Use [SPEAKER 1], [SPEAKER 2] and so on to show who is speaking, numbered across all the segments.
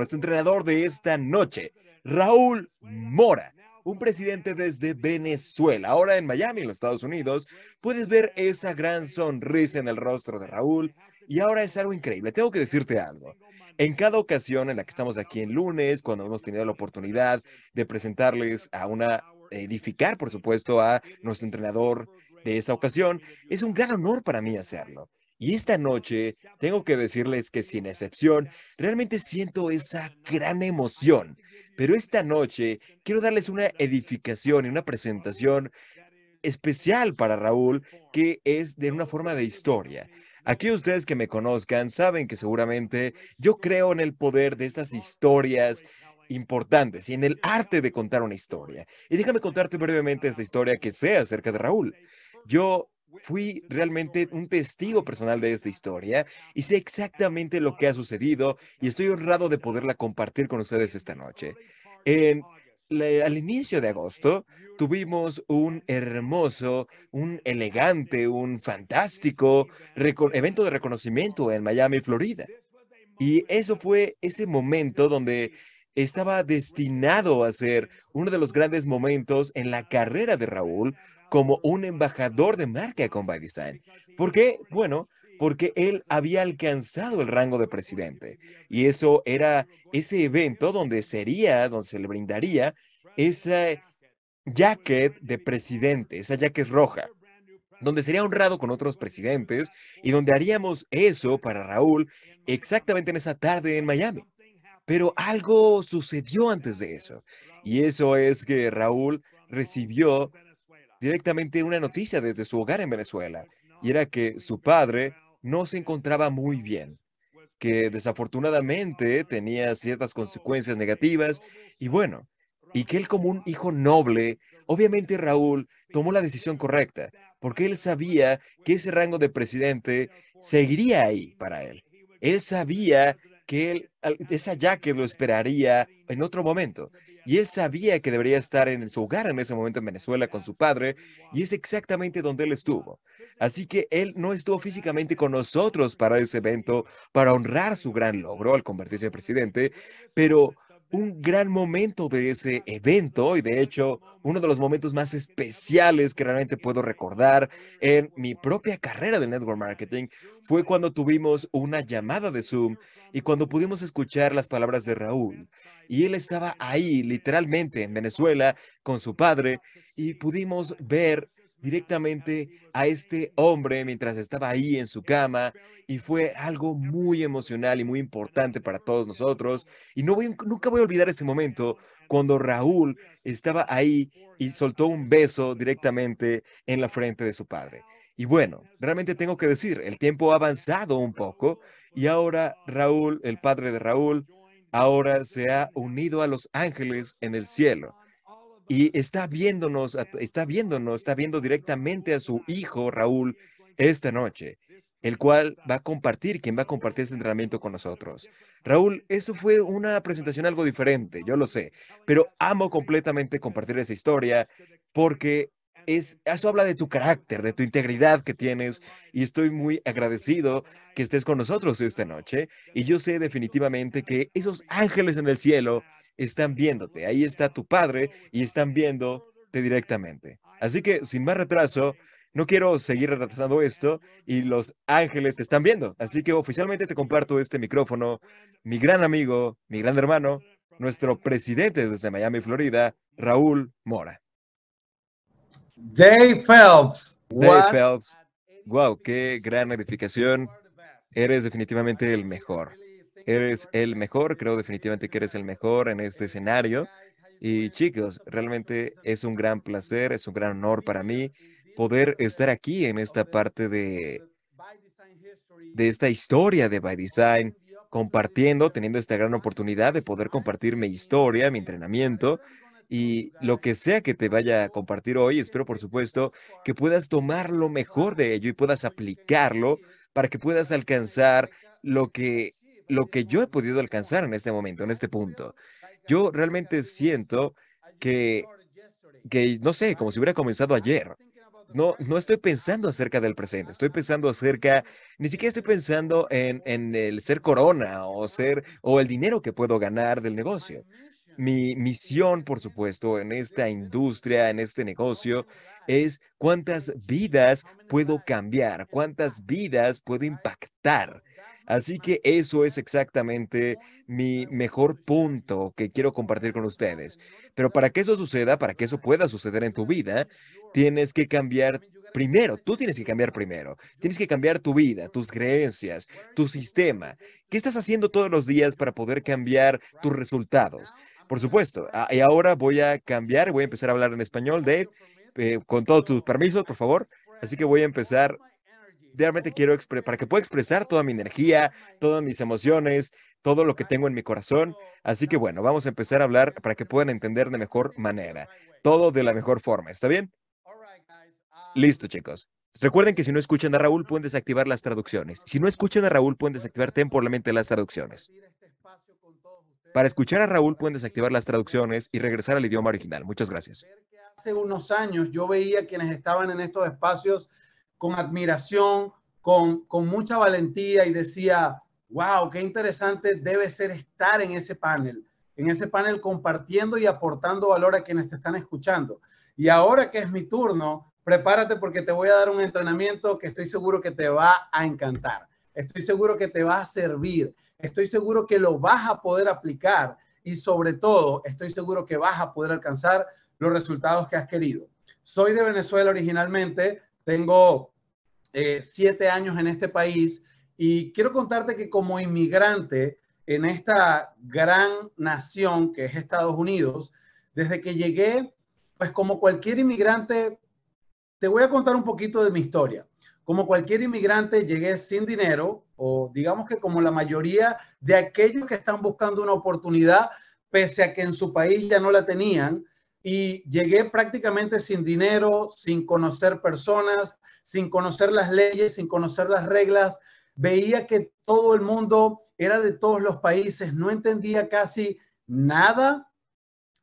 [SPEAKER 1] nuestro entrenador de esta noche, Raúl Mora, un presidente desde Venezuela. Ahora en Miami, en los Estados Unidos, puedes ver esa gran sonrisa en el rostro de Raúl. Y ahora es algo increíble, tengo que decirte algo. En cada ocasión en la que estamos aquí en lunes, cuando hemos tenido la oportunidad de presentarles a una, edificar, por supuesto, a nuestro entrenador de esa ocasión, es un gran honor para mí hacerlo. Y esta noche tengo que decirles que sin excepción, realmente siento esa gran emoción. Pero esta noche quiero darles una edificación y una presentación especial para Raúl que es de una forma de historia. Aquí ustedes que me conozcan saben que seguramente yo creo en el poder de estas historias importantes y en el arte de contar una historia. Y déjame contarte brevemente esta historia que sé acerca de Raúl. Yo Fui realmente un testigo personal de esta historia y sé exactamente lo que ha sucedido y estoy honrado de poderla compartir con ustedes esta noche. al inicio de agosto tuvimos un hermoso, un elegante, un fantástico evento de reconocimiento en Miami, Florida. Y eso fue ese momento donde estaba destinado a ser uno de los grandes momentos en la carrera de Raúl, como un embajador de marca con By Design. ¿Por qué? Bueno, porque él había alcanzado el rango de presidente. Y eso era ese evento donde sería, donde se le brindaría esa jacket de presidente, esa jacket roja, donde sería honrado con otros presidentes y donde haríamos eso para Raúl exactamente en esa tarde en Miami. Pero algo sucedió antes de eso. Y eso es que Raúl recibió directamente una noticia desde su hogar en Venezuela, y era que su padre no se encontraba muy bien, que desafortunadamente tenía ciertas consecuencias negativas, y bueno, y que él como un hijo noble, obviamente Raúl tomó la decisión correcta, porque él sabía que ese rango de presidente seguiría ahí para él. Él sabía que él, esa que lo esperaría en otro momento y él sabía que debería estar en su hogar en ese momento en Venezuela con su padre y es exactamente donde él estuvo. Así que él no estuvo físicamente con nosotros para ese evento, para honrar su gran logro al convertirse en presidente, pero un gran momento de ese evento y de hecho uno de los momentos más especiales que realmente puedo recordar en mi propia carrera de network marketing fue cuando tuvimos una llamada de Zoom y cuando pudimos escuchar las palabras de Raúl. Y él estaba ahí literalmente en Venezuela con su padre y pudimos ver directamente a este hombre mientras estaba ahí en su cama y fue algo muy emocional y muy importante para todos nosotros. Y no voy, nunca voy a olvidar ese momento cuando Raúl estaba ahí y soltó un beso directamente en la frente de su padre. Y bueno, realmente tengo que decir, el tiempo ha avanzado un poco y ahora Raúl, el padre de Raúl, ahora se ha unido a los ángeles en el cielo y está viéndonos, está viéndonos, está viendo directamente a su hijo Raúl esta noche, el cual va a compartir, quien va a compartir ese entrenamiento con nosotros. Raúl, eso fue una presentación algo diferente, yo lo sé, pero amo completamente compartir esa historia porque es, eso habla de tu carácter, de tu integridad que tienes y estoy muy agradecido que estés con nosotros esta noche y yo sé definitivamente que esos ángeles en el cielo están viéndote, ahí está tu Padre y están viéndote directamente. Así que sin más retraso, no quiero seguir retrasando esto y los ángeles te están viendo. Así que oficialmente te comparto este micrófono, mi gran amigo, mi gran hermano, nuestro presidente desde Miami, Florida, Raúl Mora. Dave Phelps. Dave Phelps. Wow, qué gran edificación. Eres definitivamente el mejor. Eres el mejor, creo definitivamente que eres el mejor en este escenario. Y chicos, realmente es un gran placer, es un gran honor para mí poder estar aquí en esta parte de, de esta historia de By Design, compartiendo, teniendo esta gran oportunidad de poder compartir mi historia, mi entrenamiento y lo que sea que te vaya a compartir hoy, espero por supuesto que puedas tomar lo mejor de ello y puedas aplicarlo para que puedas alcanzar lo que lo que yo he podido alcanzar en este momento, en este punto. Yo realmente siento que, no sé, como si hubiera comenzado ayer. No, no estoy pensando acerca del presente, estoy pensando acerca, ni siquiera estoy pensando en, en el ser corona o ser, o el dinero que puedo ganar del negocio mi misión, por supuesto, en esta industria, en este negocio, es cuántas vidas puedo cambiar, cuántas vidas puedo impactar. Así que eso es exactamente mi mejor punto que quiero compartir con ustedes. Pero para que eso suceda, para que eso pueda suceder en tu vida, tienes que cambiar primero, tú tienes que cambiar primero. Tienes que cambiar tu vida, tus creencias, tu sistema. ¿Qué estás haciendo todos los días para poder cambiar tus resultados? Por supuesto. Y ahora voy a cambiar, voy a empezar a hablar en español, Dave, eh, con todos tus permisos, por favor. Así que voy a empezar realmente quiero, para que pueda expresar toda mi energía, todas mis emociones, todo lo que tengo en mi corazón. Así que bueno, vamos a empezar a hablar para que puedan entender de mejor manera, todo de la mejor forma, ¿está bien? Listo, chicos. Recuerden que si no escuchan a Raúl pueden desactivar las traducciones. Si no escuchan a Raúl pueden desactivar temporalmente las traducciones. Para escuchar a Raúl pueden desactivar las traducciones y regresar al idioma original. Muchas gracias.
[SPEAKER 2] Hace unos años yo veía quienes estaban en estos espacios con admiración, con, mucha valentía y decía, wow, qué interesante debe ser estar en ese panel, en ese panel compartiendo y aportando valor a quienes te están escuchando. Y ahora que es mi turno, prepárate porque te voy a dar un entrenamiento que estoy seguro que te va a encantar, estoy seguro que te va a servir, estoy seguro que lo vas a poder aplicar y sobre todo estoy seguro que vas a poder alcanzar los resultados que has querido. Soy de Venezuela originalmente, tengo eh, siete años en este país y quiero contarte que como inmigrante en esta gran nación que es Estados Unidos, desde que llegué, pues como cualquier inmigrante, te voy a contar un poquito de mi historia. Como cualquier inmigrante llegué sin dinero o digamos que como la mayoría de aquellos que están buscando una oportunidad, pese a que en su país ya no la tenían, y llegué prácticamente sin dinero, sin conocer personas, sin conocer las leyes, sin conocer las reglas. Veía que todo el mundo era de todos los países, no entendía casi nada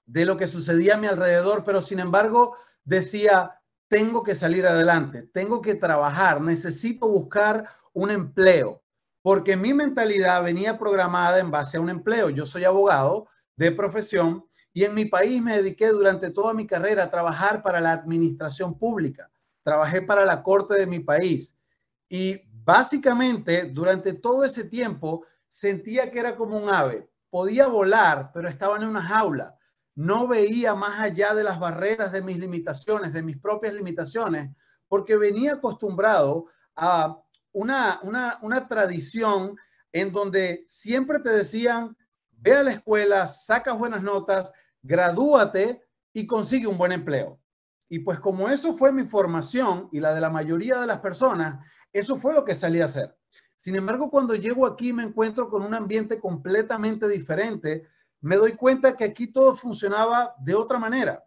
[SPEAKER 2] de lo que sucedía a mi alrededor, pero sin embargo decía, tengo que salir adelante, tengo que trabajar, necesito buscar un empleo, porque mi mentalidad venía programada en base a un empleo. Yo soy abogado de profesión y en mi país me dediqué durante toda mi carrera a trabajar para la administración pública. Trabajé para la corte de mi país. Y básicamente durante todo ese tiempo sentía que era como un ave. Podía volar, pero estaba en una jaula. No veía más allá de las barreras de mis limitaciones, de mis propias limitaciones, porque venía acostumbrado a una, una, tradición en donde siempre te decían, ve a la escuela, saca buenas notas, gradúate y consigue un buen empleo. Y pues como eso fue mi formación y la de la mayoría de las personas, eso fue lo que salí a hacer. Sin embargo, cuando llego aquí me encuentro con un ambiente completamente diferente, me doy cuenta que aquí todo funcionaba de otra manera.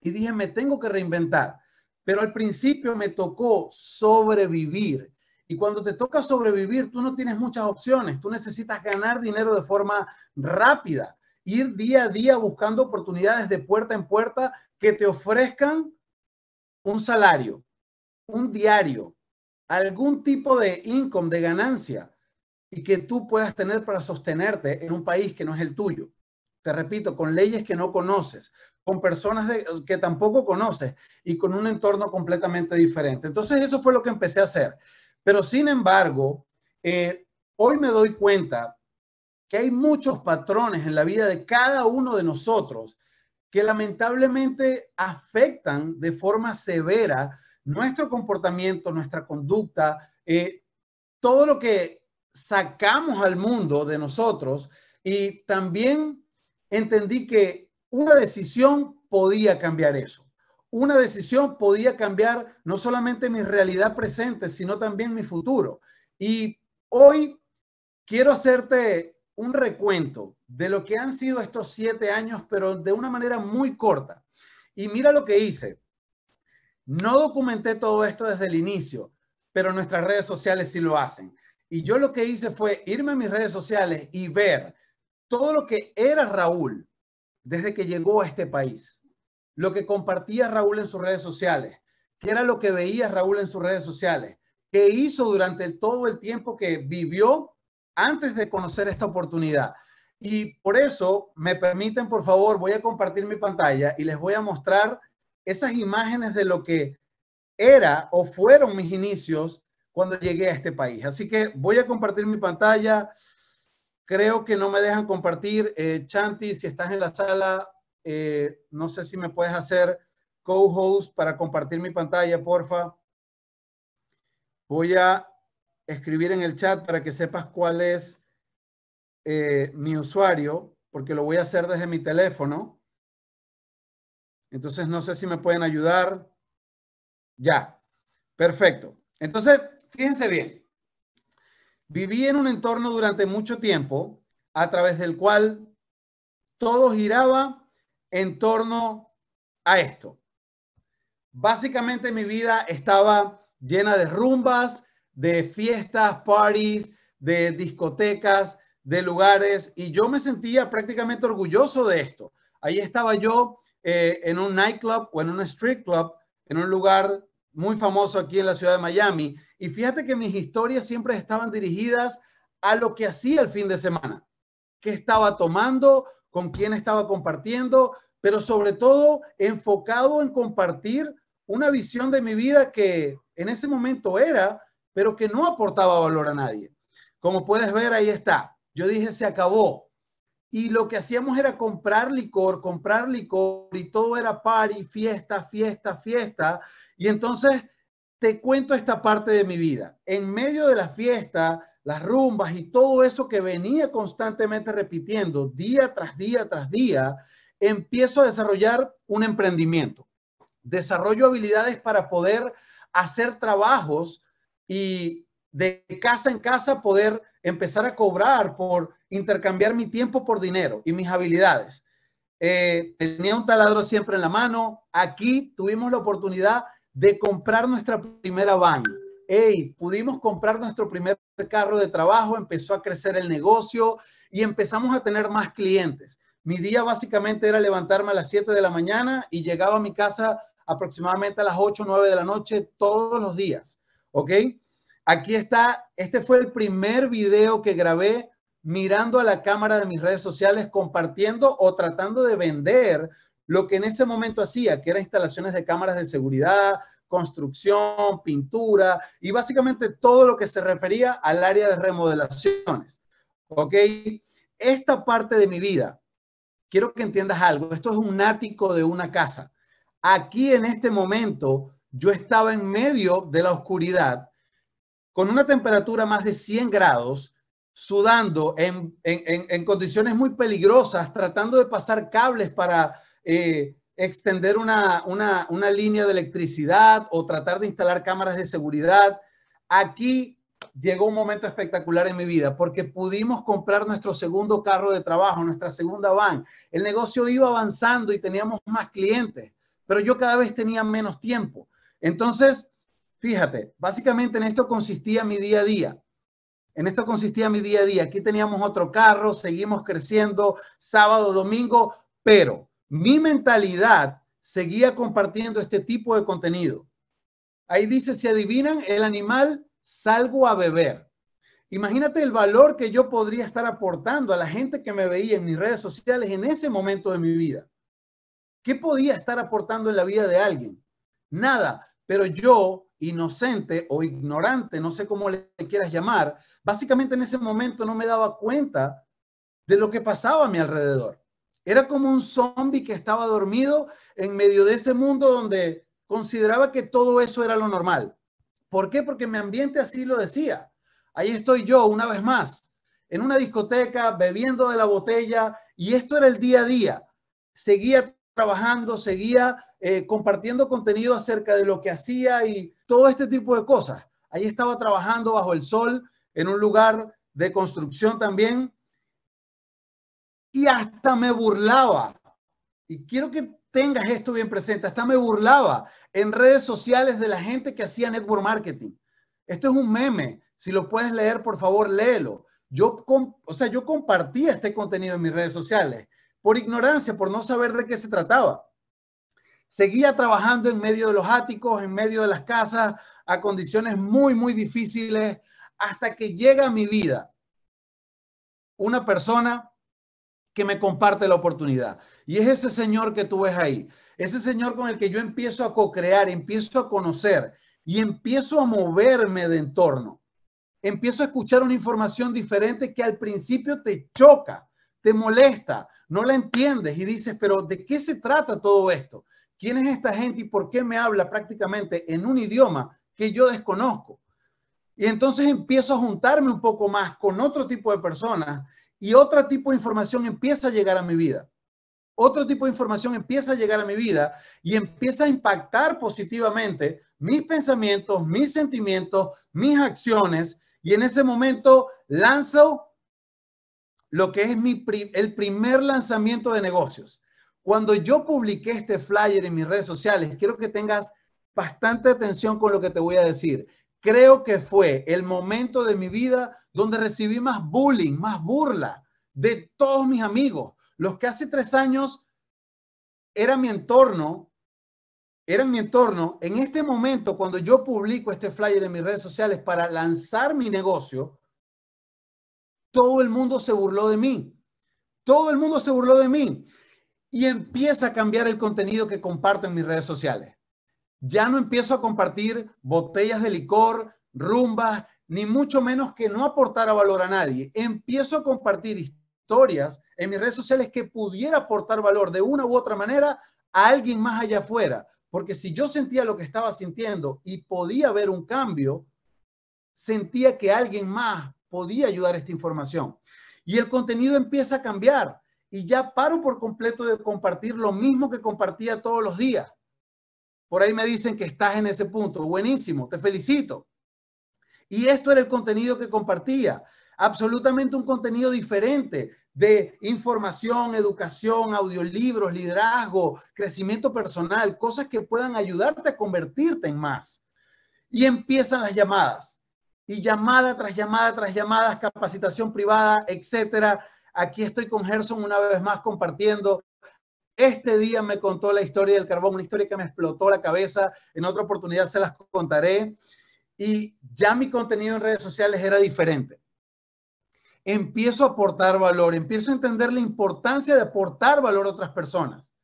[SPEAKER 2] Y dije, me tengo que reinventar. Pero al principio me tocó sobrevivir. Y cuando te toca sobrevivir, tú no tienes muchas opciones. Tú necesitas ganar dinero de forma rápida ir día a día buscando oportunidades de puerta en puerta que te ofrezcan un salario, un diario, algún tipo de income, de ganancia, y que tú puedas tener para sostenerte en un país que no es el tuyo. Te repito, con leyes que no conoces, con personas que tampoco conoces y con un entorno completamente diferente. Entonces eso fue lo que empecé a hacer. Pero sin embargo, eh, hoy me doy cuenta que hay muchos patrones en la vida de cada uno de nosotros que lamentablemente afectan de forma severa nuestro comportamiento, nuestra conducta, eh, todo lo que sacamos al mundo de nosotros. Y también entendí que una decisión podía cambiar eso. Una decisión podía cambiar no solamente mi realidad presente, sino también mi futuro. Y hoy quiero hacerte un recuento de lo que han sido estos siete años, pero de una manera muy corta. Y mira lo que hice. No documenté todo esto desde el inicio, pero nuestras redes sociales sí lo hacen. Y yo lo que hice fue irme a mis redes sociales y ver todo lo que era Raúl desde que llegó a este país, lo que compartía Raúl en sus redes sociales, qué era lo que veía Raúl en sus redes sociales, qué hizo durante todo el tiempo que vivió antes de conocer esta oportunidad. Y por eso, me permiten, por favor, voy a compartir mi pantalla y les voy a mostrar esas imágenes de lo que era o fueron mis inicios cuando llegué a este país. Así que voy a compartir mi pantalla. Creo que no me dejan compartir. Eh, Chanti, si estás en la sala, eh, no sé si me puedes hacer co-host para compartir mi pantalla, porfa. Voy a escribir en el chat para que sepas cuál es eh, mi usuario, porque lo voy a hacer desde mi teléfono. Entonces, no sé si me pueden ayudar. Ya, perfecto. Entonces, fíjense bien. Viví en un entorno durante mucho tiempo a través del cual todo giraba en torno a esto. Básicamente mi vida estaba llena de rumbas, de fiestas, parties, de discotecas, de lugares, y yo me sentía prácticamente orgulloso de esto. Ahí estaba yo eh, en un nightclub o en un street club, en un lugar muy famoso aquí en la ciudad de Miami, y fíjate que mis historias siempre estaban dirigidas a lo que hacía el fin de semana, qué estaba tomando, con quién estaba compartiendo, pero sobre todo enfocado en compartir una visión de mi vida que en ese momento era pero que no aportaba valor a nadie. Como puedes ver, ahí está. Yo dije, se acabó. Y lo que hacíamos era comprar licor, comprar licor, y todo era party, fiesta, fiesta, fiesta. Y entonces te cuento esta parte de mi vida. En medio de la fiesta, las rumbas y todo eso que venía constantemente repitiendo día tras día tras día, empiezo a desarrollar un emprendimiento. Desarrollo habilidades para poder hacer trabajos y de casa en casa poder empezar a cobrar por intercambiar mi tiempo por dinero y mis habilidades. Eh, tenía un taladro siempre en la mano. Aquí tuvimos la oportunidad de comprar nuestra primera van. Hey, pudimos comprar nuestro primer carro de trabajo, empezó a crecer el negocio y empezamos a tener más clientes. Mi día básicamente era levantarme a las 7 de la mañana y llegaba a mi casa aproximadamente a las 8 o 9 de la noche todos los días. ¿ok? Aquí está, este fue el primer video que grabé mirando a la cámara de mis redes sociales, compartiendo o tratando de vender lo que en ese momento hacía, que eran instalaciones de cámaras de seguridad, construcción, pintura y básicamente todo lo que se refería al área de remodelaciones. ¿Ok? Esta parte de mi vida, quiero que entiendas algo, esto es un ático de una casa. Aquí en este momento yo estaba en medio de la oscuridad, con una temperatura más de 100 grados, sudando en, condiciones muy peligrosas, tratando de pasar cables para eh, extender una, una línea de electricidad o tratar de instalar cámaras de seguridad. Aquí llegó un momento espectacular en mi vida porque pudimos comprar nuestro segundo carro de trabajo, nuestra segunda van. El negocio iba avanzando y teníamos más clientes, pero yo cada vez tenía menos tiempo. Entonces, fíjate, básicamente en esto consistía mi día a día. En esto consistía mi día a día. Aquí teníamos otro carro, seguimos creciendo sábado, domingo, pero mi mentalidad seguía compartiendo este tipo de contenido. Ahí dice, si adivinan el animal, salgo a beber. Imagínate el valor que yo podría estar aportando a la gente que me veía en mis redes sociales en ese momento de mi vida. ¿Qué podía estar aportando en la vida de alguien? nada. Pero yo, inocente o ignorante, no sé cómo le quieras llamar, básicamente en ese momento no me daba cuenta de lo que pasaba a mi alrededor. Era como un zombie que estaba dormido en medio de ese mundo donde consideraba que todo eso era lo normal. ¿Por qué? Porque mi ambiente así lo decía. Ahí estoy yo una vez más, en una discoteca, bebiendo de la botella, y esto era el día a día. Seguía trabajando, seguía eh, compartiendo contenido acerca de lo que hacía y todo este tipo de cosas. Ahí estaba trabajando bajo el sol en un lugar de construcción también y hasta me burlaba. Y quiero que tengas esto bien presente, hasta me burlaba en redes sociales de la gente que hacía network marketing. Esto es un meme, si lo puedes leer, por favor, léelo. Yo, o sea, yo compartía este contenido en mis redes sociales por ignorancia, por no saber de qué se trataba seguía trabajando en medio de los áticos, en medio de las casas, a condiciones muy, muy difíciles, hasta que llega a mi vida una persona que me comparte la oportunidad. Y es ese señor que tú ves ahí, ese señor con el que yo empiezo a co-crear, empiezo a conocer y empiezo a moverme de entorno. Empiezo a escuchar una información diferente que al principio te choca, te molesta, no la entiendes y dices, pero ¿de qué se trata todo esto? ¿Quién es esta gente y por qué me habla prácticamente en un idioma que yo desconozco? Y entonces empiezo a juntarme un poco más con otro tipo de personas y otro tipo de información empieza a llegar a mi vida. Otro tipo de información empieza a llegar a mi vida y empieza a impactar positivamente mis pensamientos, mis sentimientos, mis acciones. Y en ese momento lanzo lo que es mi el primer lanzamiento de negocios. Cuando yo publiqué este flyer en mis redes sociales, quiero que tengas bastante atención con lo que te voy a decir. Creo que fue el momento de mi vida donde recibí más bullying, más burla de todos mis amigos, los que hace tres años eran mi entorno, eran mi entorno. En este momento, cuando yo publico este flyer en mis redes sociales para lanzar mi negocio, todo el mundo se burló de mí. Todo el mundo se burló de mí y empieza a cambiar el contenido que comparto en mis redes sociales. Ya no empiezo a compartir botellas de licor, rumbas, ni mucho menos que no aportara valor a nadie. Empiezo a compartir historias en mis redes sociales que pudiera aportar valor de una u otra manera a alguien más allá afuera. Porque si yo sentía lo que estaba sintiendo y podía ver un cambio, sentía que alguien más podía ayudar a esta información. Y el contenido empieza a cambiar y ya paro por completo de compartir lo mismo que compartía todos los días. Por ahí me dicen que estás en ese punto. Buenísimo, te felicito. Y esto era el contenido que compartía. Absolutamente un contenido diferente de información, educación, audiolibros, liderazgo, crecimiento personal, cosas que puedan ayudarte a convertirte en más. Y empiezan las llamadas. Y llamada tras llamada tras llamadas, capacitación privada, etcétera Aquí estoy con Gerson una vez más compartiendo. Este día me contó la historia del carbón, una historia que me explotó la cabeza. En otra oportunidad se las contaré. Y ya mi contenido en redes sociales era diferente. Empiezo a aportar valor, empiezo a entender la importancia de aportar valor a otras personas.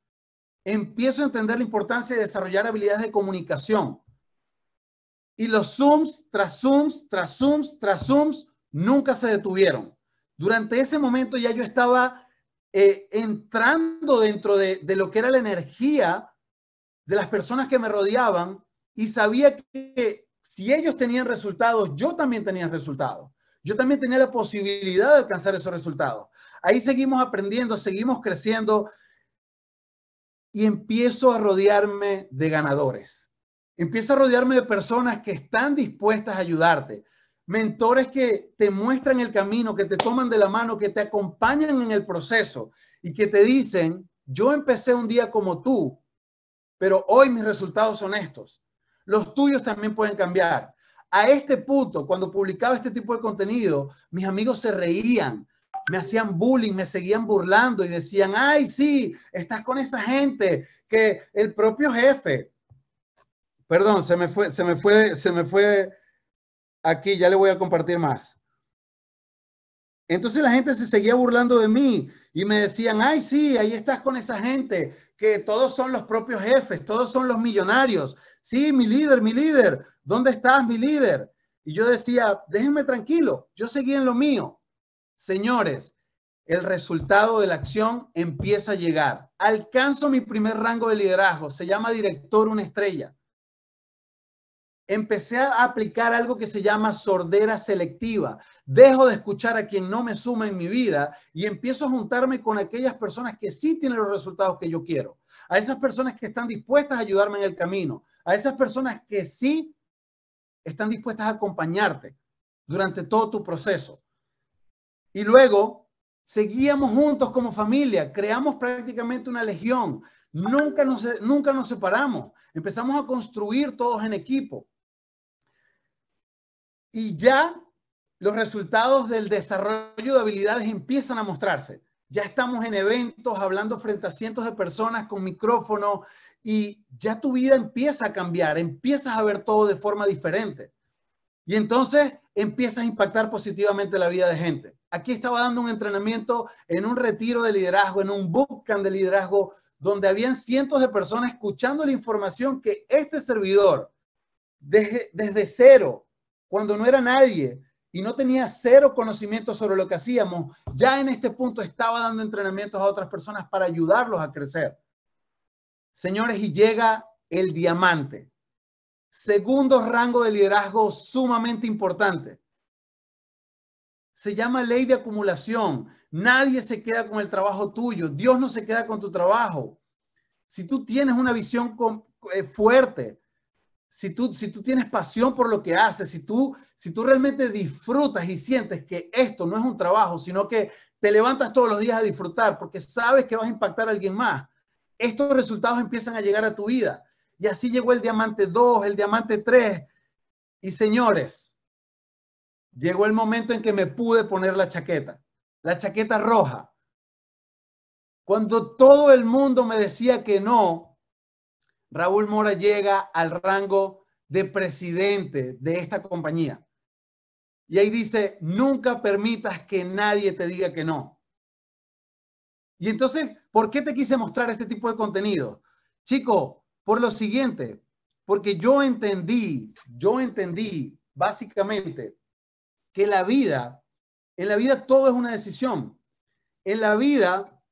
[SPEAKER 2] Empiezo a entender la importancia de desarrollar habilidades de comunicación. Y los Zooms tras Zooms, tras Zooms, tras Zooms, nunca se detuvieron. Durante ese momento ya yo estaba eh, entrando dentro de, de lo que era la energía de las personas que me rodeaban y sabía que si ellos tenían resultados, yo también tenía resultados. Yo también tenía la posibilidad de alcanzar esos resultados. Ahí seguimos aprendiendo, seguimos creciendo y empiezo a rodearme de ganadores. Empiezo a rodearme de personas que están dispuestas a ayudarte, mentores que te muestran el camino, que te toman de la mano, que te acompañan en el proceso y que te dicen, yo empecé un día como tú, pero hoy mis resultados son estos. Los tuyos también pueden cambiar. A este punto, cuando publicaba este tipo de contenido, mis amigos se reían, me hacían bullying, me seguían burlando y decían, ay, sí, estás con esa gente, que el propio jefe, perdón, se me fue, se me fue, se me fue aquí, ya le voy a compartir más. Entonces la gente se seguía burlando de mí y me decían, ay, sí, ahí estás con esa gente, que todos son los propios jefes, todos son los millonarios. Sí, mi líder, mi líder, ¿dónde estás, mi líder? Y yo decía, déjenme tranquilo, yo seguí en lo mío. Señores, el resultado de la acción empieza a llegar. Alcanzo mi primer rango de liderazgo, se llama director una estrella empecé a aplicar algo que se llama sordera selectiva. Dejo de escuchar a quien no me suma en mi vida y empiezo a juntarme con aquellas personas que sí tienen los resultados que yo quiero, a esas personas que están dispuestas a ayudarme en el camino, a esas personas que sí están dispuestas a acompañarte durante todo tu proceso. Y luego seguíamos juntos como familia, creamos prácticamente una legión, nunca nos, nunca nos separamos, empezamos a construir todos en equipo y ya los resultados del desarrollo de habilidades empiezan a mostrarse. Ya estamos en eventos hablando frente a cientos de personas con micrófono y ya tu vida empieza a cambiar, empiezas a ver todo de forma diferente. Y entonces empiezas a impactar positivamente la vida de gente. Aquí estaba dando un entrenamiento en un retiro de liderazgo, en un bootcamp de liderazgo, donde habían cientos de personas escuchando la información que este servidor, desde, desde cero, cuando no era nadie y no tenía cero conocimiento sobre lo que hacíamos, ya en este punto estaba dando entrenamientos a otras personas para ayudarlos a crecer. Señores, y llega el diamante. Segundo rango de liderazgo sumamente importante. Se llama ley de acumulación. Nadie se queda con el trabajo tuyo. Dios no se queda con tu trabajo. Si tú tienes una visión eh, fuerte, si tú, si tú tienes pasión por lo que haces, si tú, si tú realmente disfrutas y sientes que esto no es un trabajo, sino que te levantas todos los días a disfrutar porque sabes que vas a impactar a alguien más, estos resultados empiezan a llegar a tu vida. Y así llegó el diamante 2, el diamante 3. Y señores, llegó el momento en que me pude poner la chaqueta, la chaqueta roja. Cuando todo el mundo me decía que no, Raúl Mora llega al rango de presidente de esta compañía. Y ahí dice, nunca permitas que nadie te diga que no. Y entonces, ¿por qué te quise mostrar este tipo de contenido? Chico, por lo siguiente, porque yo entendí, yo entendí básicamente que la vida, en la vida todo es una decisión. En la vida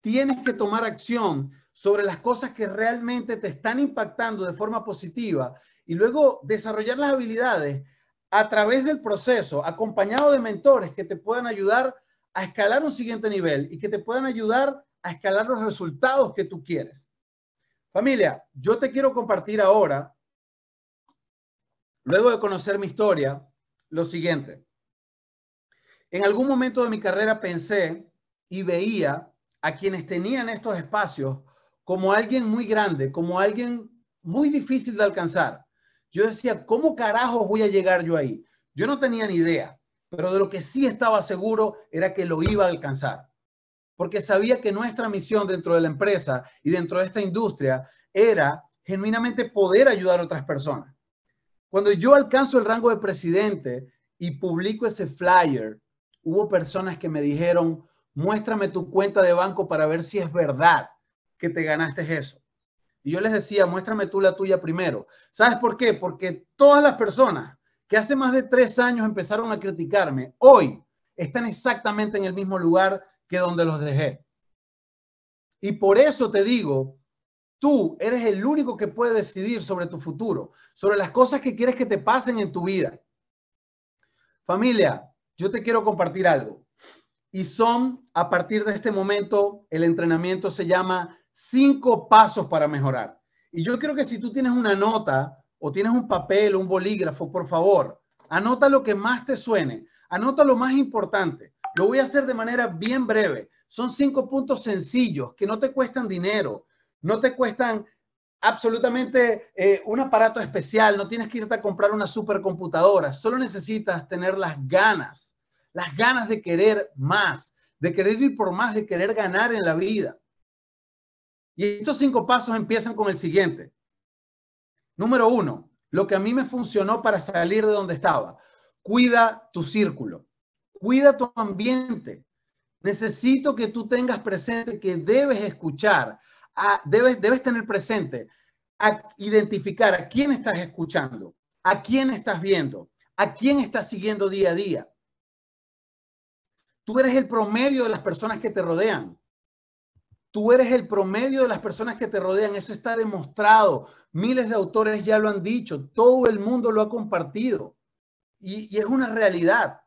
[SPEAKER 2] tienes que tomar acción sobre las cosas que realmente te están impactando de forma positiva y luego desarrollar las habilidades a través del proceso, acompañado de mentores que te puedan ayudar a escalar un siguiente nivel y que te puedan ayudar a escalar los resultados que tú quieres. Familia, yo te quiero compartir ahora, luego de conocer mi historia, lo siguiente. En algún momento de mi carrera pensé y veía a quienes tenían estos espacios como alguien muy grande, como alguien muy difícil de alcanzar. Yo decía, ¿cómo carajo voy a llegar yo ahí? Yo no tenía ni idea, pero de lo que sí estaba seguro era que lo iba a alcanzar, porque sabía que nuestra misión dentro de la empresa y dentro de esta industria era genuinamente poder ayudar a otras personas. Cuando yo alcanzo el rango de presidente y publico ese flyer, hubo personas que me dijeron, muéstrame tu cuenta de banco para ver si es verdad que te ganaste eso. Y yo les decía, muéstrame tú la tuya primero. ¿Sabes por qué? Porque todas las personas que hace más de tres años empezaron a criticarme, hoy están exactamente en el mismo lugar que donde los dejé. Y por eso te digo, tú eres el único que puede decidir sobre tu futuro, sobre las cosas que quieres que te pasen en tu vida. Familia, yo te quiero compartir algo. Y son, a partir de este momento, el entrenamiento se llama cinco pasos para mejorar. Y yo creo que si tú tienes una nota o tienes un papel, o un bolígrafo, por favor, anota lo que más te suene, anota lo más importante. Lo voy a hacer de manera bien breve. Son cinco puntos sencillos que no te cuestan dinero, no te cuestan absolutamente eh, un aparato especial, no tienes que irte a comprar una supercomputadora, solo necesitas tener las ganas, las ganas de querer más, de querer ir por más, de querer ganar en la vida. Y estos cinco pasos empiezan con el siguiente. Número uno, lo que a mí me funcionó para salir de donde estaba. Cuida tu círculo, cuida tu ambiente. Necesito que tú tengas presente que debes escuchar, debes, debes tener presente, a identificar a quién estás escuchando, a quién estás viendo, a quién estás siguiendo día a día. Tú eres el promedio de las personas que te rodean. Tú eres el promedio de las personas que te rodean, eso está demostrado. Miles de autores ya lo han dicho, todo el mundo lo ha compartido y, es una realidad.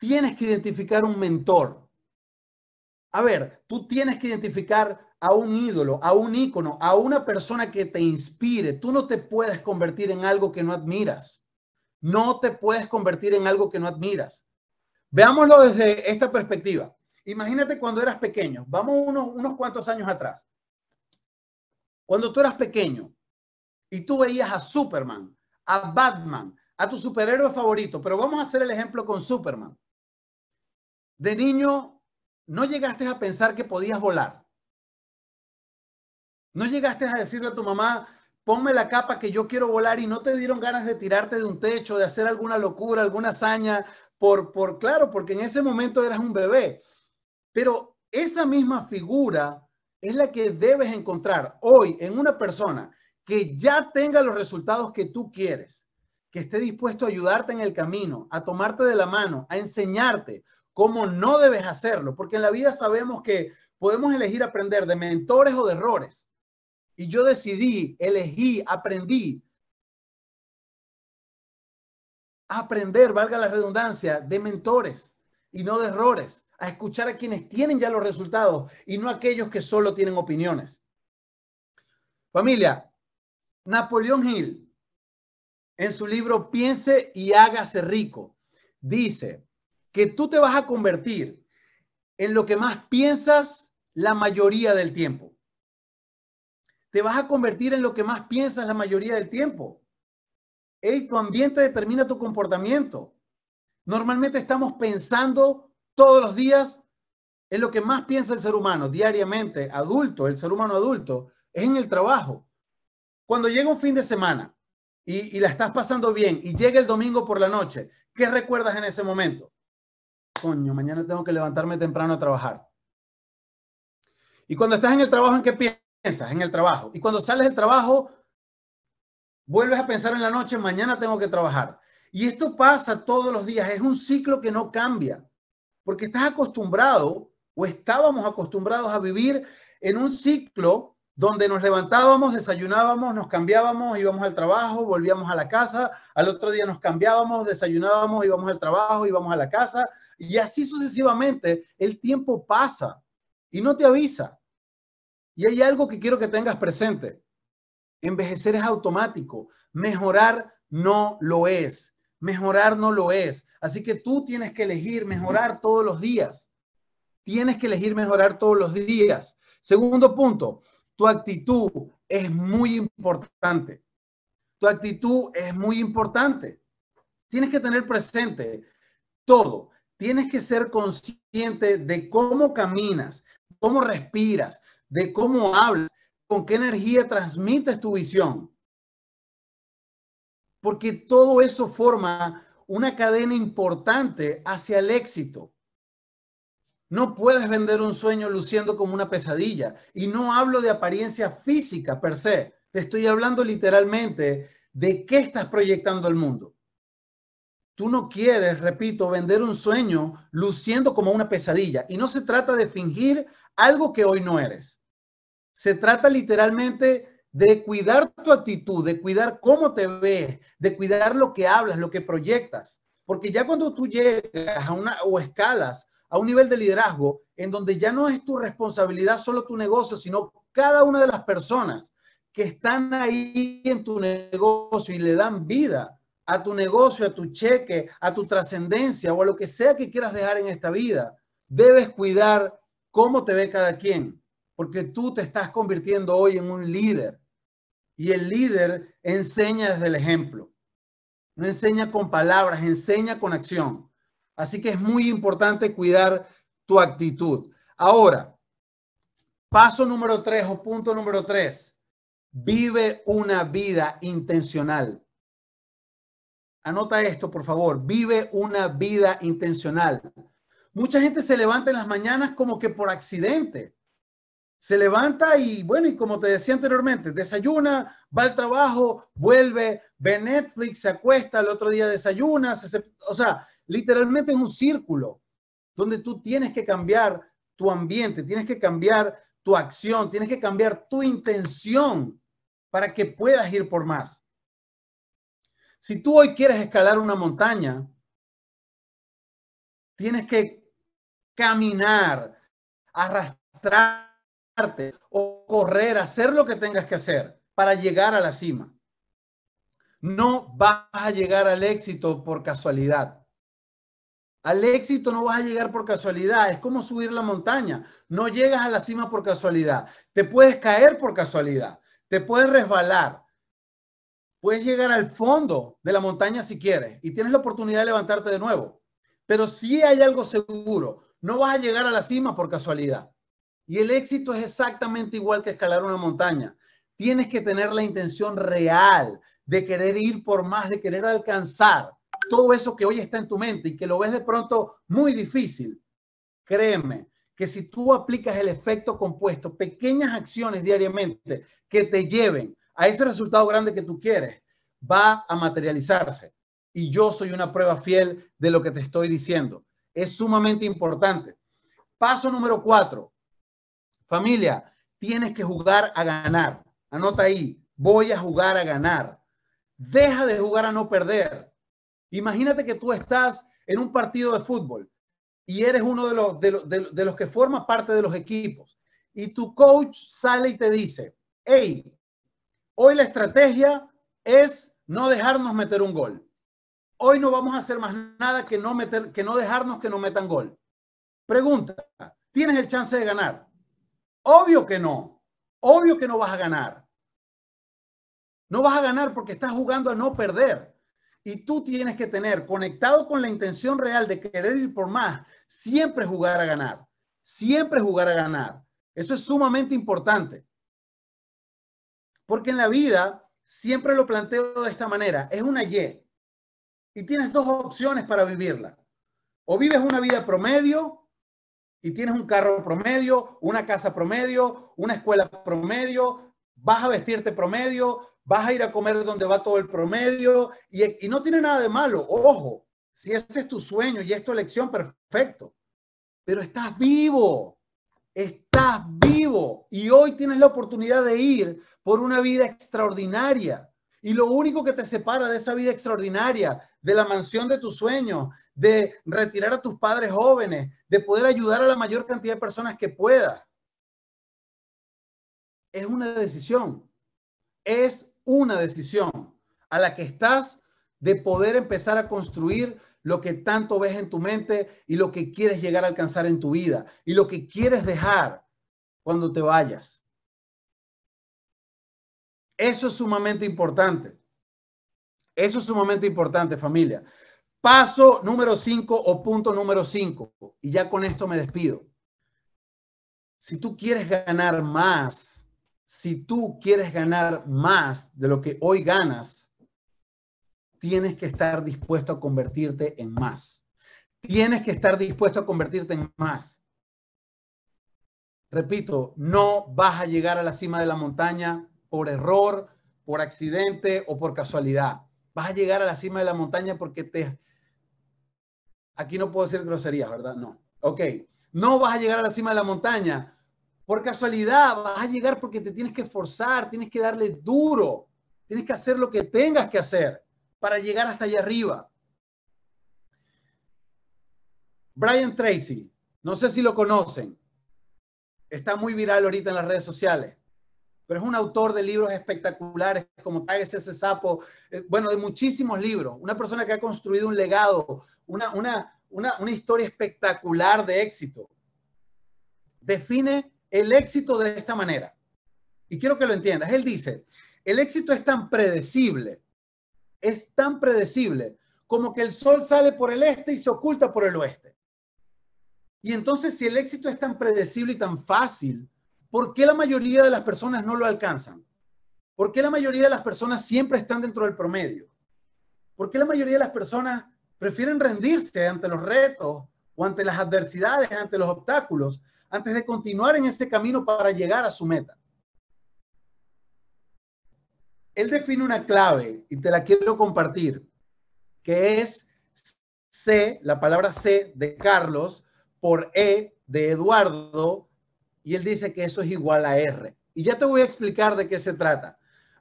[SPEAKER 2] Tienes que identificar un mentor. A ver, tú tienes que identificar a un ídolo, a un ícono, a una persona que te inspire. Tú no te puedes convertir en algo que no admiras. No te puedes convertir en algo que no admiras. Veámoslo desde esta perspectiva. Imagínate cuando eras pequeño, vamos unos, cuantos años atrás. Cuando tú eras pequeño y tú veías a Superman, a Batman, a tu superhéroe favorito, pero vamos a hacer el ejemplo con Superman. De niño, no llegaste a pensar que podías volar. No llegaste a decirle a tu mamá, ponme la capa que yo quiero volar y no te dieron ganas de tirarte de un techo, de hacer alguna locura, alguna hazaña, por, por claro, porque en ese momento eras un bebé. Pero esa misma figura es la que debes encontrar hoy en una persona que ya tenga los resultados que tú quieres, que esté dispuesto a ayudarte en el camino, a tomarte de la mano, a enseñarte cómo no debes hacerlo, porque en la vida sabemos que podemos elegir aprender de mentores o de errores. Y yo decidí, elegí, aprendí aprender, valga la redundancia, de mentores y no de errores a escuchar a quienes tienen ya los resultados y no a aquellos que solo tienen opiniones. Familia, Napoleón Hill, en su libro Piense y hágase rico, dice que tú te vas a convertir en lo que más piensas la mayoría del tiempo. Te vas a convertir en lo que más piensas la mayoría del tiempo. Hey, tu ambiente determina tu comportamiento. Normalmente estamos pensando todos los días es lo que más piensa el ser humano diariamente, adulto, el ser humano adulto, es en el trabajo. Cuando llega un fin de semana y, la estás pasando bien y llega el domingo por la noche, ¿qué recuerdas en ese momento? Coño, mañana tengo que levantarme temprano a trabajar. Y cuando estás en el trabajo, ¿en qué piensas? En el trabajo. Y cuando sales del trabajo, vuelves a pensar en la noche, mañana tengo que trabajar. Y esto pasa todos los días, es un ciclo que no cambia porque estás acostumbrado o estábamos acostumbrados a vivir en un ciclo donde nos levantábamos, desayunábamos, nos cambiábamos, íbamos al trabajo, volvíamos a la casa, al otro día nos cambiábamos, desayunábamos, íbamos al trabajo, íbamos a la casa, y así sucesivamente el tiempo pasa y no te avisa. Y hay algo que quiero que tengas presente. Envejecer es automático, mejorar no lo es. Mejorar no lo es. Así que tú tienes que elegir mejorar todos los días. Tienes que elegir mejorar todos los días. Segundo punto, tu actitud es muy importante. Tu actitud es muy importante. Tienes que tener presente todo. Tienes que ser consciente de cómo caminas, cómo respiras, de cómo hablas, con qué energía transmites tu visión porque todo eso forma una cadena importante hacia el éxito. No puedes vender un sueño luciendo como una pesadilla. Y no hablo de apariencia física per se, te estoy hablando literalmente de qué estás proyectando al mundo. Tú no quieres, repito, vender un sueño luciendo como una pesadilla. Y no se trata de fingir algo que hoy no eres. Se trata literalmente de cuidar tu actitud, de cuidar cómo te ves, de cuidar lo que hablas, lo que proyectas. Porque ya cuando tú llegas a una o escalas a un nivel de liderazgo en donde ya no es tu responsabilidad solo tu negocio, sino cada una de las personas que están ahí en tu negocio y le dan vida a tu negocio, a tu cheque, a tu trascendencia o a lo que sea que quieras dejar en esta vida, debes cuidar cómo te ve cada quien, porque tú te estás convirtiendo hoy en un líder. Y el líder enseña desde el ejemplo. No enseña con palabras, enseña con acción. Así que es muy importante cuidar tu actitud. Ahora, paso número tres o punto número tres. Vive una vida intencional. Anota esto, por favor. Vive una vida intencional. Mucha gente se levanta en las mañanas como que por accidente se levanta y bueno, y como te decía anteriormente, desayuna, va al trabajo, vuelve, ve Netflix, se acuesta, el otro día desayuna, o sea, literalmente es un círculo donde tú tienes que cambiar tu ambiente, tienes que cambiar tu acción, tienes que cambiar tu intención para que puedas ir por más. Si tú hoy quieres escalar una montaña, tienes que caminar, arrastrar o correr, hacer lo que tengas que hacer para llegar a la cima. No vas a llegar al éxito por casualidad. Al éxito no vas a llegar por casualidad. Es como subir la montaña. No llegas a la cima por casualidad. Te puedes caer por casualidad. Te puedes resbalar. Puedes llegar al fondo de la montaña si quieres y tienes la oportunidad de levantarte de nuevo. Pero si hay algo seguro, no vas a llegar a la cima por casualidad. Y el éxito es exactamente igual que escalar una montaña. Tienes que tener la intención real de querer ir por más, de querer alcanzar todo eso que hoy está en tu mente y que lo ves de pronto muy difícil. Créeme que si tú aplicas el efecto compuesto, pequeñas acciones diariamente que te lleven a ese resultado grande que tú quieres, va a materializarse. Y yo soy una prueba fiel de lo que te estoy diciendo. Es sumamente importante. Paso número cuatro, Familia, tienes que jugar a ganar. Anota ahí, voy a jugar a ganar. Deja de jugar a no perder. Imagínate que tú estás en un partido de fútbol y eres uno de los, de, que forma parte de los equipos. Y tu coach sale y te dice, hey, hoy la estrategia es no dejarnos meter un gol. Hoy no vamos a hacer más nada que no, meter, que no dejarnos que no metan gol. Pregunta, ¿tienes el chance de ganar? Obvio que no. Obvio que no vas a ganar. No vas a ganar porque estás jugando a no perder. Y tú tienes que tener conectado con la intención real de querer ir por más, siempre jugar a ganar. Siempre jugar a ganar. Eso es sumamente importante. Porque en la vida siempre lo planteo de esta manera. Es una Y. Y tienes dos opciones para vivirla. O vives una vida promedio y tienes un carro promedio, una casa promedio, una escuela promedio, vas a vestirte promedio, vas a ir a comer donde va todo el promedio y, no tiene nada de malo, ojo, si ese es tu sueño y es tu elección, perfecto, pero estás vivo, estás vivo y hoy tienes la oportunidad de ir por una vida extraordinaria. Y lo único que te separa de esa vida extraordinaria, de la mansión de tus sueños, de retirar a tus padres jóvenes, de poder ayudar a la mayor cantidad de personas que puedas. Es una decisión, es una decisión a la que estás de poder empezar a construir lo que tanto ves en tu mente y lo que quieres llegar a alcanzar en tu vida y lo que quieres dejar cuando te vayas. Eso es sumamente importante. Eso es sumamente importante, familia. Paso número 5 o punto número 5, y ya con esto me despido. Si tú quieres ganar más, si tú quieres ganar más de lo que hoy ganas, tienes que estar dispuesto a convertirte en más. Tienes que estar dispuesto a convertirte en más. Repito, no vas a llegar a la cima de la montaña por error, por accidente o por casualidad. Vas a llegar a la cima de la montaña porque te aquí no puedo decir groserías, ¿verdad? No. Ok, no vas a llegar a la cima de la montaña. Por casualidad, vas a llegar porque te tienes que esforzar, tienes que darle duro, tienes que hacer lo que tengas que hacer para llegar hasta allá arriba. Brian Tracy, no sé si lo conocen, está muy viral ahorita en las redes sociales pero es un autor de libros espectaculares como tales ese sapo, eh, bueno, de muchísimos libros. Una persona que ha construido un legado, una, una historia espectacular de éxito. Define el éxito de esta manera. Y quiero que lo entiendas. Él dice, el éxito es tan predecible, es tan predecible como que el sol sale por el este y se oculta por el oeste. Y entonces si el éxito es tan predecible y tan fácil, ¿Por qué la mayoría de las personas no lo alcanzan? ¿Por qué la mayoría de las personas siempre están dentro del promedio? ¿Por qué la mayoría de las personas prefieren rendirse ante los retos o ante las adversidades, ante los obstáculos, antes de continuar en ese camino para llegar a su meta. Él define una clave y te la quiero compartir, que es C, la palabra C de Carlos, por E de Eduardo, y él dice que eso es igual a R. Y ya te voy a explicar de qué se trata.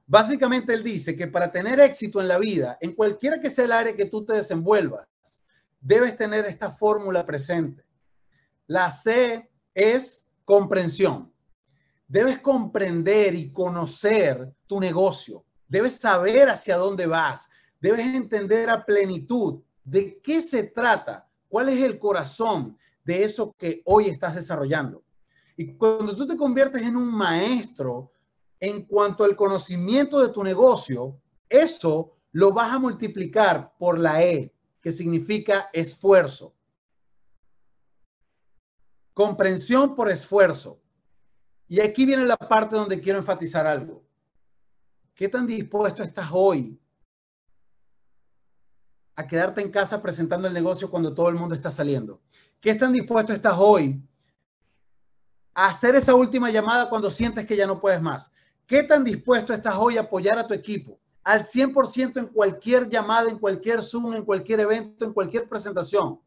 [SPEAKER 2] Básicamente él dice que para tener éxito en la vida, en cualquiera que sea el área que tú te desenvuelvas, debes tener esta fórmula presente. La C es comprensión. Debes comprender y conocer tu negocio. Debes saber hacia dónde vas. Debes entender a plenitud de qué se trata, cuál es el corazón de eso que hoy estás desarrollando. Y cuando tú te conviertes en un maestro en cuanto al conocimiento de tu negocio, eso lo vas a multiplicar por la E, que significa esfuerzo. Comprensión por esfuerzo. Y aquí viene la parte donde quiero enfatizar algo. ¿Qué tan dispuesto estás hoy a quedarte en casa presentando el negocio cuando todo el mundo está saliendo? ¿Qué tan dispuesto estás hoy hacer esa última llamada cuando sientes que ya no puedes más. ¿Qué tan dispuesto estás hoy a apoyar a tu equipo? Al 100% en cualquier llamada, en cualquier Zoom, en cualquier evento, en cualquier presentación.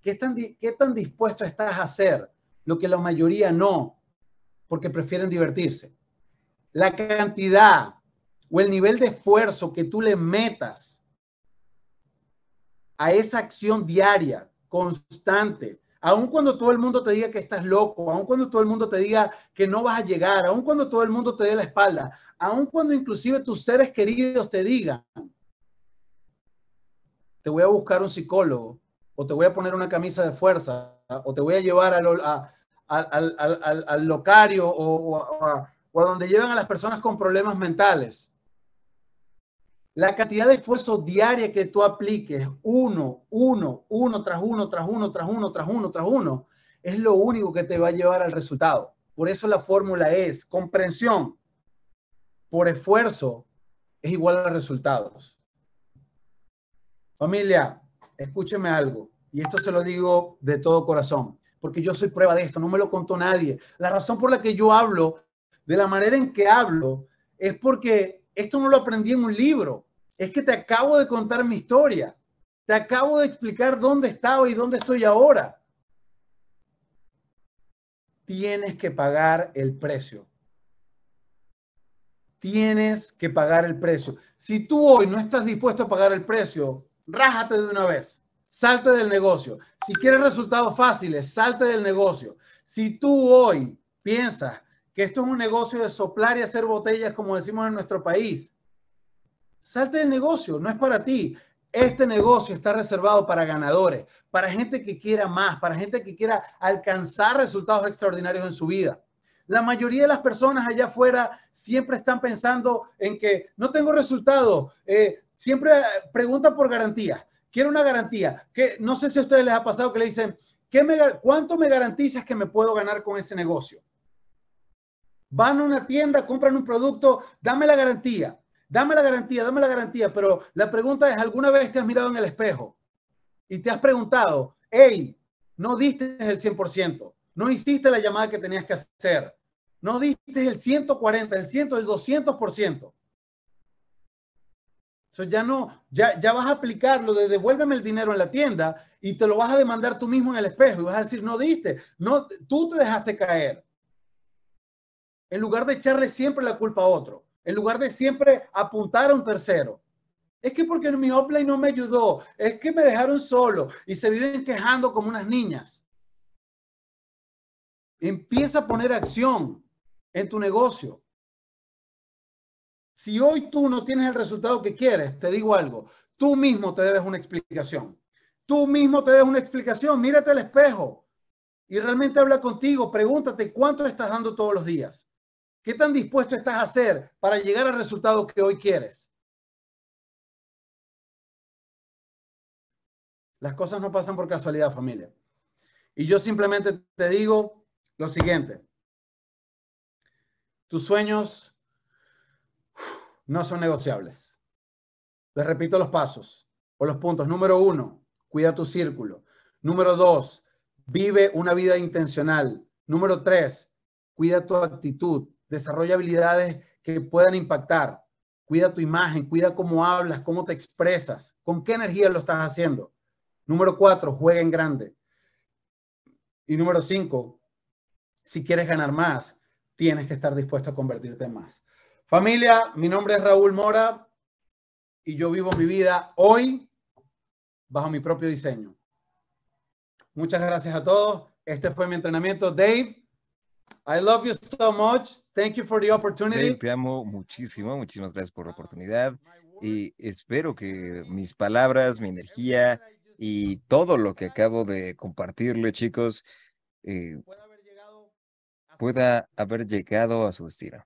[SPEAKER 2] ¿Qué tan, qué tan dispuesto estás a hacer? Lo que la mayoría no, porque prefieren divertirse. La cantidad o el nivel de esfuerzo que tú le metas a esa acción diaria, constante, Aun cuando todo el mundo te diga que estás loco, aun cuando todo el mundo te diga que no vas a llegar, aun cuando todo el mundo te dé la espalda, aun cuando inclusive tus seres queridos te digan, te voy a buscar un psicólogo, o te voy a poner una camisa de fuerza, o te voy a llevar al, al, al, locario o, o a donde llevan a las personas con problemas mentales. La cantidad de esfuerzo diaria que tú apliques, uno, uno, uno tras uno, tras uno, tras uno, tras uno, tras uno, es lo único que te va a llevar al resultado. Por eso la fórmula es comprensión por esfuerzo es igual a resultados. Familia, escúcheme algo, y esto se lo digo de todo corazón, porque yo soy prueba de esto, no me lo contó nadie. La razón por la que yo hablo de la manera en que hablo es porque esto no lo aprendí en un libro, es que te acabo de contar mi historia, te acabo de explicar dónde estaba y dónde estoy ahora. Tienes que pagar el precio. Tienes que pagar el precio. Si tú hoy no estás dispuesto a pagar el precio, rájate de una vez, salte del negocio. Si quieres resultados fáciles, salte del negocio. Si tú hoy piensas que esto es un negocio de soplar y hacer botellas, como decimos en nuestro país, Salte del negocio, no es para ti. Este negocio está reservado para ganadores, para gente que quiera más, para gente que quiera alcanzar resultados extraordinarios en su vida. La mayoría de las personas allá afuera siempre están pensando en que no tengo resultados, eh, siempre eh, preguntan por garantía. Quiero una garantía. Que no sé si a ustedes les ha pasado que le dicen, me, ¿cuánto me garantizas que me puedo ganar con ese negocio? Van a una tienda, compran un producto, dame la garantía. Dame la garantía, dame la garantía, pero la pregunta es, ¿alguna vez te has mirado en el espejo y te has preguntado, hey, no diste el 100%, no hiciste la llamada que tenías que hacer, no diste el 140, el 100, el 200%? So ya no, ya, ya vas a aplicarlo de devuélveme el dinero en la tienda y te lo vas a demandar tú mismo en el espejo y vas a decir, no diste, no, tú te dejaste caer. En lugar de echarle siempre la culpa a otro en lugar de siempre apuntar a un tercero. Es que porque mi offline no me ayudó, es que me dejaron solo y se viven quejando como unas niñas. Empieza a poner acción en tu negocio. Si hoy tú no tienes el resultado que quieres, te digo algo, tú mismo te debes una explicación. Tú mismo te debes una explicación, mírate al espejo y realmente habla contigo, pregúntate cuánto estás dando todos los días. ¿Qué tan dispuesto estás a hacer para llegar al resultado que hoy quieres? Las cosas no pasan por casualidad, familia. Y yo simplemente te digo lo siguiente. Tus sueños no son negociables. Les repito los pasos o los puntos. Número uno, cuida tu círculo. Número dos, vive una vida intencional. Número tres, cuida tu actitud desarrolla habilidades que puedan impactar. Cuida tu imagen, cuida cómo hablas, cómo te expresas, con qué energía lo estás haciendo. Número cuatro, juega en grande. Y número cinco, si quieres ganar más, tienes que estar dispuesto a convertirte en más. Familia, mi nombre es Raúl Mora y yo vivo mi vida hoy bajo mi propio diseño. Muchas gracias a todos. Este fue mi entrenamiento. Dave, I love you so much. Thank you for the opportunity.
[SPEAKER 1] Te amo muchísimo, muchísimas gracias por la oportunidad y espero que mis palabras, mi energía y todo lo que acabo de compartirle, chicos, eh, pueda haber llegado a su destino.